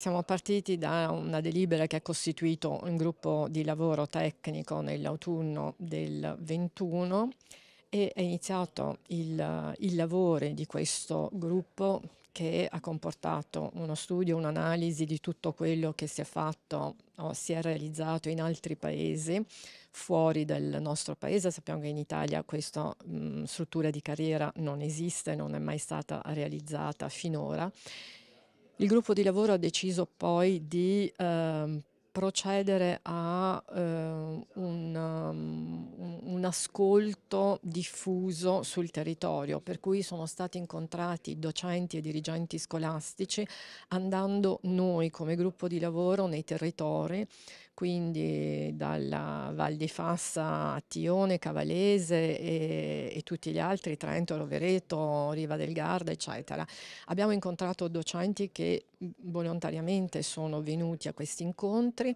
Siamo partiti da una delibera che ha costituito un gruppo di lavoro tecnico nell'autunno del 21 e è iniziato il, il lavoro di questo gruppo che ha comportato uno studio, un'analisi di tutto quello che si è fatto o si è realizzato in altri paesi fuori dal nostro paese. Sappiamo che in Italia questa mh, struttura di carriera non esiste, non è mai stata realizzata finora il gruppo di lavoro ha deciso poi di ehm, procedere a ehm, un, um, un ascolto diffuso sul territorio, per cui sono stati incontrati docenti e dirigenti scolastici andando noi come gruppo di lavoro nei territori, quindi dalla Val di Fassa a Tione, Cavalese e, e, tutti gli altri, Trento, Rovereto, Riva del Garda, eccetera. Abbiamo incontrato docenti che mm, volontariamente sono venuti a questi incontri,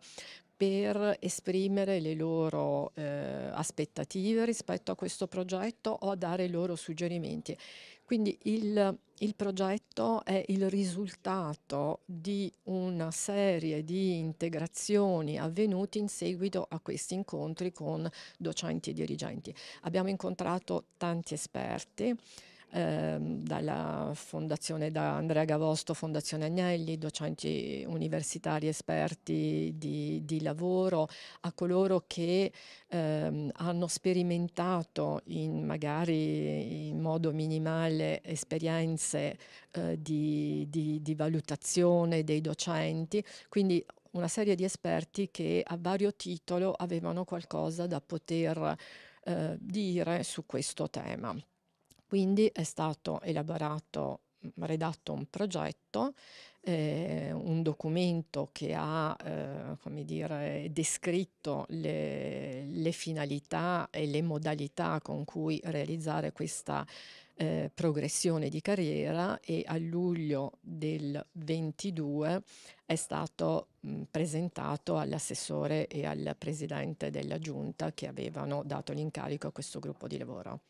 per esprimere le loro eh, aspettative rispetto a questo progetto o a dare i loro suggerimenti. Quindi il, il progetto è il risultato di una serie di integrazioni avvenute in seguito a questi incontri con docenti e dirigenti. Abbiamo incontrato tanti esperti, Ehm, dalla fondazione da Andrea Gavosto, Fondazione Agnelli, docenti universitari esperti di, di lavoro, a coloro che ehm, hanno sperimentato in, magari in modo minimale esperienze eh, di, di, di valutazione dei docenti, quindi una serie di esperti che a vario titolo avevano qualcosa da poter eh, dire su questo tema. Quindi è stato elaborato, mhmm, redatto un progetto, eh, un documento che ha eh, come dire, descritto le, le, finalità e le modalità con cui realizzare questa eh, progressione di carriera e a luglio del 22 è stato mh, mhmm, presentato all'assessore e al presidente della giunta che avevano dato l'incarico a questo gruppo di lavoro.